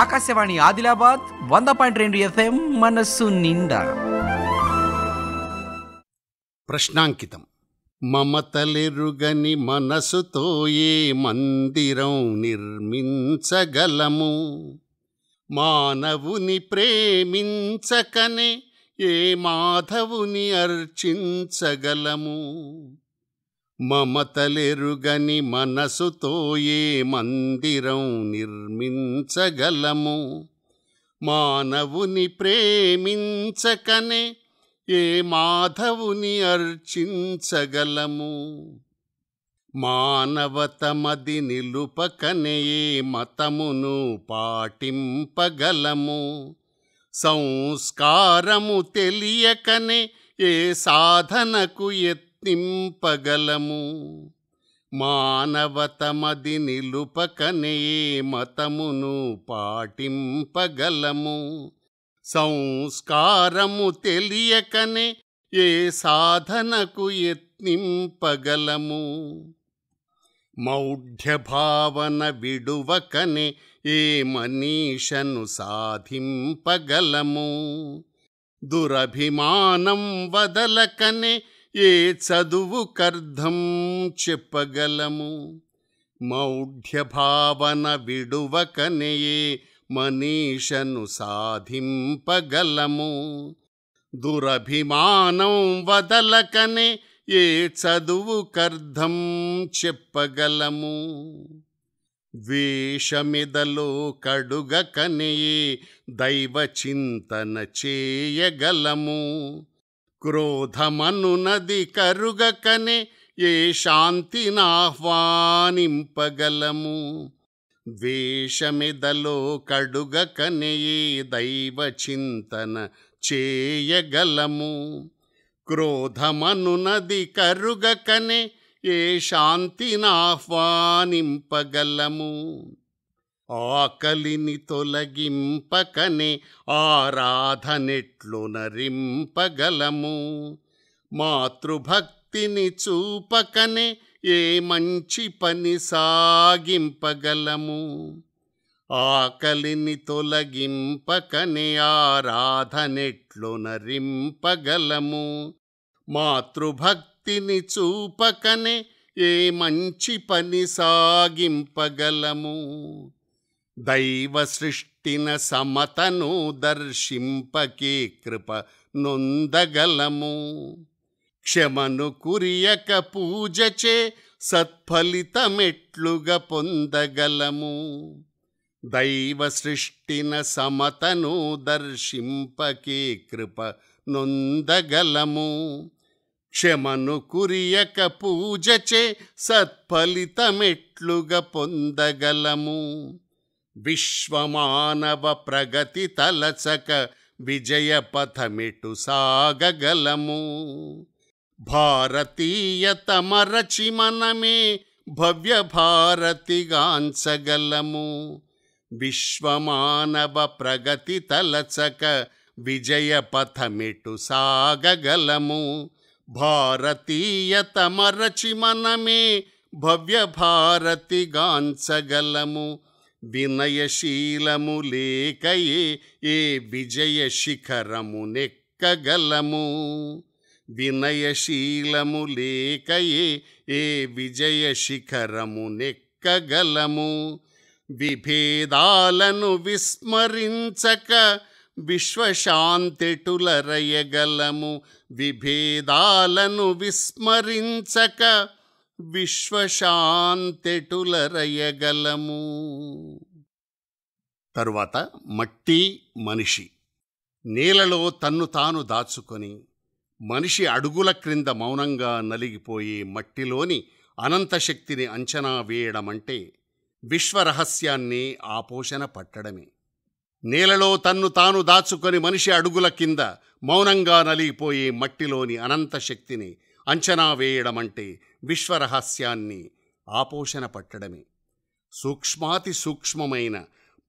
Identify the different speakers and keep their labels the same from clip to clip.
Speaker 1: ఆకాశవాణి ఆదిలాబాద్ వంద పాయింట్ రెండు ఎఫ్ఎం మనస్సు నిండా ప్రశ్నాంకితం మమతలెరుగని మనసుతో ఏ మందిరం నిర్మించగలము మానవుని ప్రేమించకనే ఏ మాధవుని అర్చించగలము మమతలెరుగని మనసుతో ఏ మందిరం నిర్మించగలము మానవుని ప్రేమించకనే ఏ మాధవుని అర్చించగలము మానవతమది నిలుపకనే ఏ మతమును పాటింపగలము సంస్కారము తెలియకనే ఏ సాధనకు ఎత్ ప్రయత్నింపగలము మానవతమది నిలుపకనే మతమును పాటింపగలము సంస్కారము తెలియకనే ఏ సాధనకు యత్నింపగలము మౌఢ్యభావన విడువకనే ఏ మనీషను సాధింపగలము దురభిమానం వదలకనే ఏ చదువు కర్ధం చెప్పగలము మౌఢ్య భావన విడువకనే మనీషను సాధింపగలము దురభిమానం వదలకనే ఏ చదువు కర్ధం చెప్పగలము ద్వేషమిదలో కడుగకనే దైవ చింతన చేయగలము క్రోధమనునది కరుగకనే ఏ శాంతినాహ్వానింపగలము ద్వేషమిదలో కడుగకనే ఏ దైవ చింతన చేయగలము క్రోధమనునది కరుగకనే ఏ శాంతినాహ్వానింపగలము ఆకలిని తొలగింపకనే ఆరాధనెట్లు నరింపగలము మాతృభక్తిని చూపకనే ఏ మంచి పని సాగింపగలము ఆకలిని తొలగింపకనే ఆరాధనెట్లు నరింపగలము మాతృభక్తిని చూపకనే ఏ మంచి పని సాగింపగలము దైవ సృష్టిన సమతను దర్శింపకే కృప నొందగలము క్షమను కురియక పూజచే సత్ఫలితమెట్లుగా పొందగలము దైవ సృష్టిన సమతను దర్శింపకే కృప నొందగలము క్షమను కురియక పూజచే సత్ఫలితమెట్లుగా పొందగలము विश्वमानव प्रगति तलचक विजयपथमिटु सागगलमु भारतीयतमरचि मनमे भव्यभारति विश्वमानव प्रगति तलचक विजयपथमिटु सागगलमु भारतीयतमरचि मनमे भव्यभारति వినయశీలము లేకయే ఏ విజయ నెక్కగలము వినయశీలము లేకయే ఏ విజయ నెక్కగలము విభేదాలను విస్మరించక విశ్వశాంతిటులరయగలము విభేదాలను విస్మరించక విశ్వశాంతిటులరయగలము తరువాత మట్టి మనిషి నేలలో తన్ను తాను దాచుకొని మనిషి అడుగుల క్రింద మౌనంగా నలిగిపోయి మట్టిలోని అనంతశక్తిని అంచనా వేయడమంటే విశ్వరహస్యాన్ని ఆపోషణ పట్టడమే నేలలో తన్ను తాను దాచుకొని మనిషి అడుగుల కింద మౌనంగా నలిగిపోయి మట్టిలోని అనంత శక్తిని అంచనా వేయడమంటే విశ్వరహస్యాన్ని ఆపోషణ పట్టడమే సూక్ష్మాతి సూక్ష్మమైన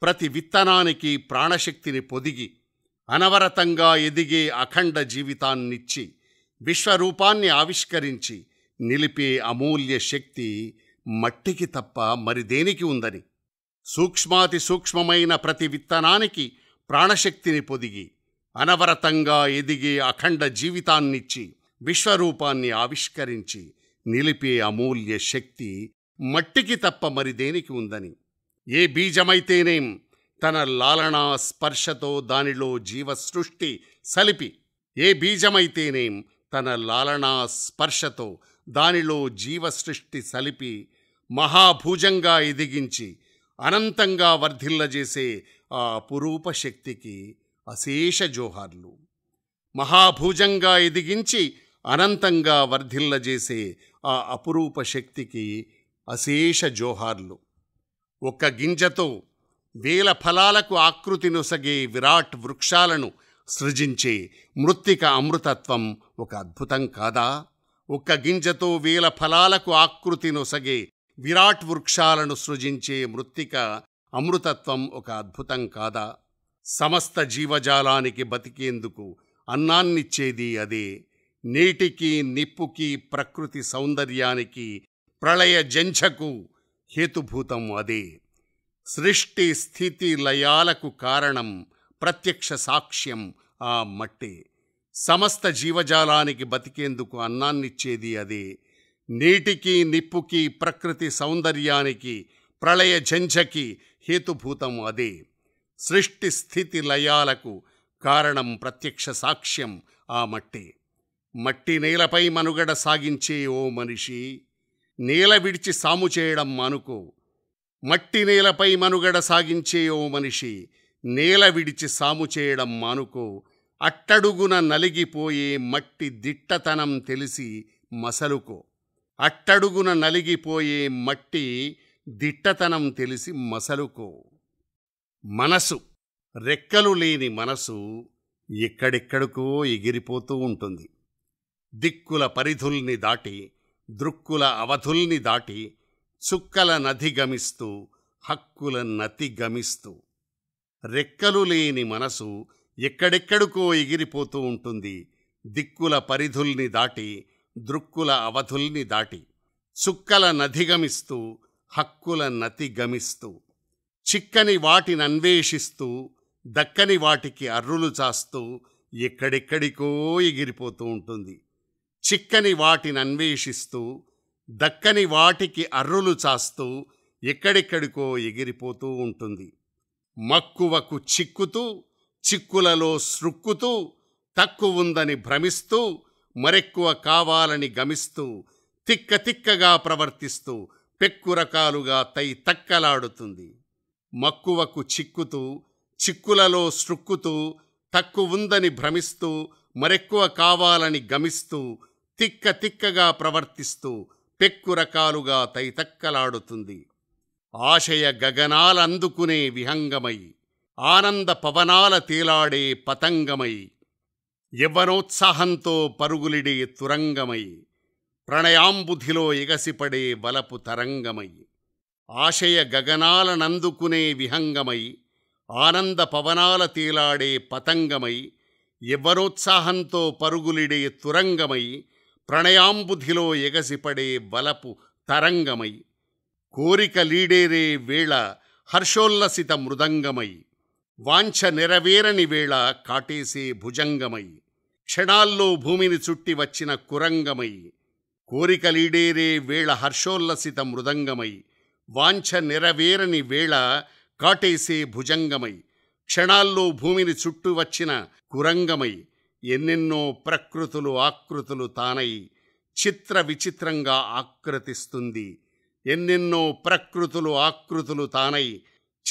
Speaker 1: ప్రతి విత్తనానికి ప్రాణశక్తిని పొదిగి అనవరతంగా ఎదిగే అఖండ జీవితాన్నిచ్చి విశ్వరూపాన్ని ఆవిష్కరించి నిలిపే అమూల్య శక్తి మట్టికి తప్ప మరి దేనికి ఉందని సూక్ష్మాతి సూక్ష్మమైన ప్రతి విత్తనానికి ప్రాణశక్తిని పొదిగి అనవరతంగా ఎదిగే అఖండ జీవితాన్నిచ్చి విశ్వరూపాన్ని ఆవిష్కరించి నిలిపే అమూల్య శక్తి మట్టికి తప్ప మరి దేనికి ఉందని ఏ బీజమైతేనేం తన లాలనా స్పర్శతో దానిలో జీవసృష్టి సలిపి ఏ బీజమైతేనేం తన లాలనా స్పర్శతో దానిలో జీవసృష్టి సలిపి మహాభూజంగా ఎదిగించి అనంతంగా వర్ధిల్లజేసే ఆ అపురూప శక్తికి అశేష జోహార్లు మహాభూజంగా ఎదిగించి అనంతంగా వర్ధిల్లజేసే ఆ అపురూప శక్తికి అశేష జోహార్లు ఒక్క గింజతో వేల ఫలాలకు నొసగే విరాట్ వృక్షాలను సృజించే మృత్తిక అమృతత్వం ఒక అద్భుతం కాదా ఒక్క గింజతో వేల ఫలాలకు నొసగే విరాట్ వృక్షాలను సృజించే మృత్తిక అమృతత్వం ఒక అద్భుతం కాదా సమస్త జీవజాలానికి బతికేందుకు అన్నాన్నిచ్చేది అదే నీటికి నిప్పుకి ప్రకృతి సౌందర్యానికి ప్రళయ జంఛకు హేతుభూతం అదే సృష్టి స్థితి లయాలకు కారణం ప్రత్యక్ష సాక్ష్యం ఆ మట్టే సమస్త జీవజాలానికి బతికేందుకు అన్నాన్నిచ్చేది అదే నీటికి నిప్పుకి ప్రకృతి సౌందర్యానికి ప్రళయ జంఛకి హేతుభూతం అదే సృష్టి స్థితి లయాలకు కారణం ప్రత్యక్ష సాక్ష్యం ఆ మట్టే మట్టి నేలపై మనుగడ సాగించే ఓ మనిషి నేల విడిచి సాము చేయడం మానుకో మట్టి నేలపై మనుగడ సాగించే ఓ మనిషి నేల విడిచి సాము చేయడం మానుకో అట్టడుగున నలిగిపోయే మట్టి దిట్టతనం తెలిసి మసలుకో అట్టడుగున నలిగిపోయే మట్టి దిట్టతనం తెలిసి మసలుకో మనసు రెక్కలు లేని మనసు ఎక్కడెక్కడికో ఎగిరిపోతూ ఉంటుంది దిక్కుల పరిధుల్ని దాటి దృక్కుల అవధుల్ని దాటి చుక్కల నది గమిస్తూ హక్కుల నతి గమిస్తూ రెక్కలు లేని మనసు ఎక్కడెక్కడికో ఎగిరిపోతూ ఉంటుంది దిక్కుల పరిధుల్ని దాటి దృక్కుల అవధుల్ని దాటి చుక్కల నధిగమిస్తూ హక్కుల నతి గమిస్తూ చిక్కని వాటినన్వేషిస్తూ దక్కని వాటికి అర్రులు చాస్తూ ఎక్కడెక్కడికో ఎగిరిపోతూ ఉంటుంది చిక్కని వాటినన్వేషిస్తూ దక్కని వాటికి అర్రులు చాస్తూ ఎక్కడెక్కడికో ఎగిరిపోతూ ఉంటుంది మక్కువకు చిక్కుతూ చిక్కులలో సృక్కుతూ తక్కువుందని భ్రమిస్తూ మరెక్కువ కావాలని గమిస్తూ తిక్క తిక్కగా ప్రవర్తిస్తూ పెక్కు రకాలుగా తై తక్కలాడుతుంది మక్కువకు చిక్కుతూ చిక్కులలో సృక్కుతూ తక్కువుందని భ్రమిస్తూ మరెక్కువ కావాలని గమిస్తూ తిక్క తిక్కగా ప్రవర్తిస్తూ పెక్కు రకాలుగా తైతక్కలాడుతుంది ఆశయ గగనాలందుకునే విహంగమై ఆనంద పవనాల తేలాడే పతంగమై యవ్వనోత్సాహంతో పరుగులిడే తురంగమై ప్రణయాంబుధిలో ఎగసిపడే వలపు తరంగమై ఆశయ గగనాలనందుకునే విహంగమై ఆనంద పవనాల తేలాడే పతంగమై యవ్వనోత్సాహంతో పరుగులిడే తురంగమై ప్రణయాంబుధిలో ఎగసిపడే వలపు తరంగమై కోరిక లీడేరే వేళ హర్షోల్లసిత మృదంగమై వాంఛ నెరవేరని వేళ కాటేసే భుజంగమై క్షణాల్లో భూమిని చుట్టి వచ్చిన కురంగమై కోరికలీడేరే వేళ హర్షోల్లసిత మృదంగమై వాంఛ నెరవేరని వేళ కాటేసే భుజంగమై క్షణాల్లో భూమిని చుట్టు వచ్చిన కురంగమై ఎన్నెన్నో ప్రకృతులు ఆకృతులు తానై చిత్ర విచిత్రంగా ఆకృతిస్తుంది ఎన్నెన్నో ప్రకృతులు ఆకృతులు తానై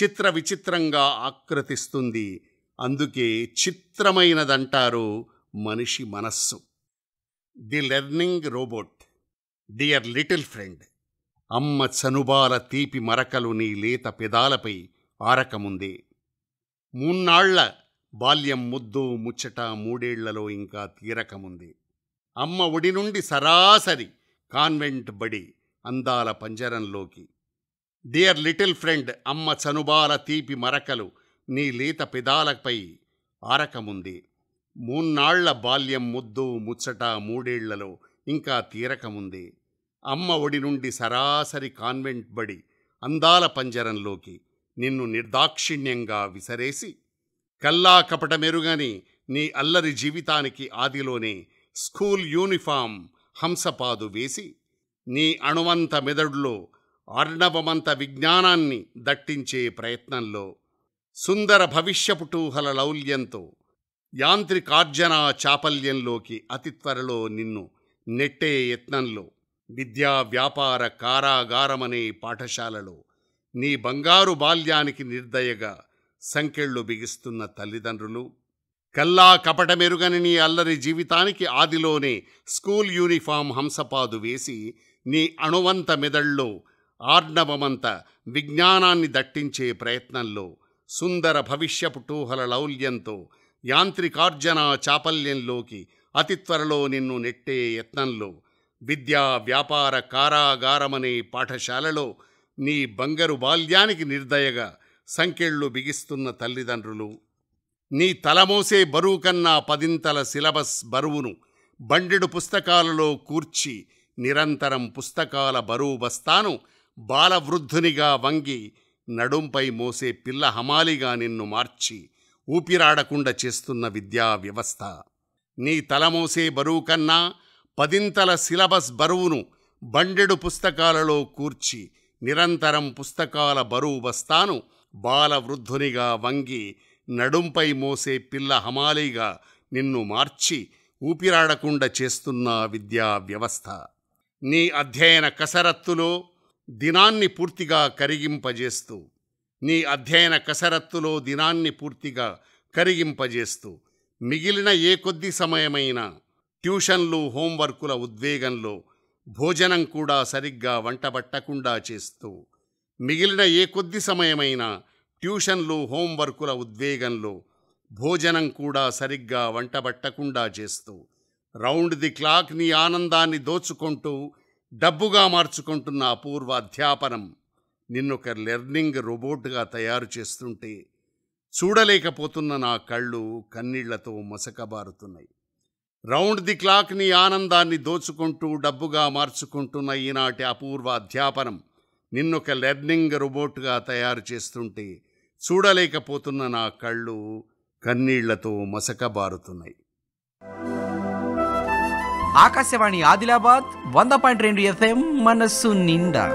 Speaker 1: చిత్ర విచిత్రంగా ఆకృతిస్తుంది అందుకే చిత్రమైనదంటారు మనిషి మనస్సు the learning robot dear little friend అమ్మ చనుబాల తీపి మరకలు నీ లేత పెదాలపై ఆరకముందే మూన్నాళ్ల బాల్యం ముద్దు ముచ్చట మూడేళ్లలో ఇంకా తీరకముంది అమ్మ ఒడి నుండి సరాసరి కాన్వెంట్ బడి అందాల పంజరంలోకి డియర్ లిటిల్ ఫ్రెండ్ అమ్మ చనుబాల తీపి మరకలు నీ లీత పిదాలపై ఆరకముంది మూన్నాళ్ల బాల్యం ముద్దు ముచ్చట మూడేళ్లలో ఇంకా తీరకముంది అమ్మ ఒడి నుండి సరాసరి కాన్వెంట్ బడి అందాల పంజరంలోకి నిన్ను నిర్దాక్షిణ్యంగా విసరేసి కల్లా కపట మెరుగని నీ అల్లరి జీవితానికి ఆదిలోనే స్కూల్ యూనిఫామ్ హంసపాదు వేసి నీ అణువంత మెదడులో అర్ణవమంత విజ్ఞానాన్ని దట్టించే ప్రయత్నంలో సుందర భవిష్యపుటూహల లౌల్యంతో యాంత్రికార్జన చాపల్యంలోకి అతి త్వరలో నిన్ను నెట్టే యత్నంలో విద్యా వ్యాపార కారాగారమనే పాఠశాలలో నీ బంగారు బాల్యానికి నిర్దయగా సంకెళ్ళు బిగిస్తున్న తల్లిదండ్రులు కల్లా కపటమెరుగని నీ అల్లరి జీవితానికి ఆదిలోనే స్కూల్ యూనిఫామ్ హంసపాదు వేసి నీ అణువంత మెదళ్ళలో ఆర్ణవమంత విజ్ఞానాన్ని దట్టించే ప్రయత్నంలో సుందర భవిష్యపుటూహల లౌల్యంతో యాంత్రికార్జన చాపల్యంలోకి అతి త్వరలో నిన్ను నెట్టే యత్నంలో విద్యా వ్యాపార కారాగారమనే పాఠశాలలో నీ బంగరు బాల్యానికి నిర్దయగా సంకెళ్ళు బిగిస్తున్న తల్లిదండ్రులు నీ తలమోసే బరువు కన్నా పదింతల సిలబస్ బరువును బండెడు పుస్తకాలలో కూర్చి నిరంతరం పుస్తకాల బరువు బస్తాను బాలవృద్ధునిగా వంగి నడుంపై మోసే పిల్ల హమాలిగా నిన్ను మార్చి ఊపిరాడకుండా చేస్తున్న విద్యా వ్యవస్థ నీ తలమోసే బరువు కన్నా పదింతల సిలబస్ బరువును బండెడు పుస్తకాలలో కూర్చి నిరంతరం పుస్తకాల బరువు బస్తాను బాలవృద్ధునిగా వంగి నడుంపై మోసే పిల్ల హమాలీగా నిన్ను మార్చి ఊపిరాడకుండా చేస్తున్న విద్యా వ్యవస్థ నీ అధ్యయన కసరత్తులో దినాన్ని పూర్తిగా కరిగింపజేస్తూ నీ అధ్యయన కసరత్తులో దినాన్ని పూర్తిగా కరిగింపజేస్తూ మిగిలిన ఏ కొద్ది సమయమైనా ట్యూషన్లు హోంవర్కుల ఉద్వేగంలో భోజనం కూడా సరిగ్గా వంటబట్టకుండా చేస్తూ మిగిలిన ఏ కొద్ది సమయమైనా ట్యూషన్లు హోంవర్కుల ఉద్వేగంలో భోజనం కూడా సరిగ్గా వంటబట్టకుండా చేస్తూ రౌండ్ ది క్లాక్ నీ ఆనందాన్ని దోచుకుంటూ డబ్బుగా మార్చుకుంటున్న అపూర్వ అధ్యాపనం నిన్నొక లెర్నింగ్ రోబోట్గా తయారు చేస్తుంటే చూడలేకపోతున్న నా కళ్ళు కన్నీళ్లతో మసకబారుతున్నాయి రౌండ్ ది క్లాక్ నీ ఆనందాన్ని దోచుకుంటూ డబ్బుగా మార్చుకుంటున్న ఈనాటి అపూర్వ అధ్యాపనం నిన్నొక లెర్నింగ్ రోబోట్గా తయారు చేస్తుంటే చూడలేకపోతున్న నా కళ్ళు కన్నీళ్లతో మసకబారుతున్నాయి ఆకాశవాణి ఆదిలాబాద్ వంద పాయింట్ రెండు ఎఫ్ఎం మనస్సు నిండా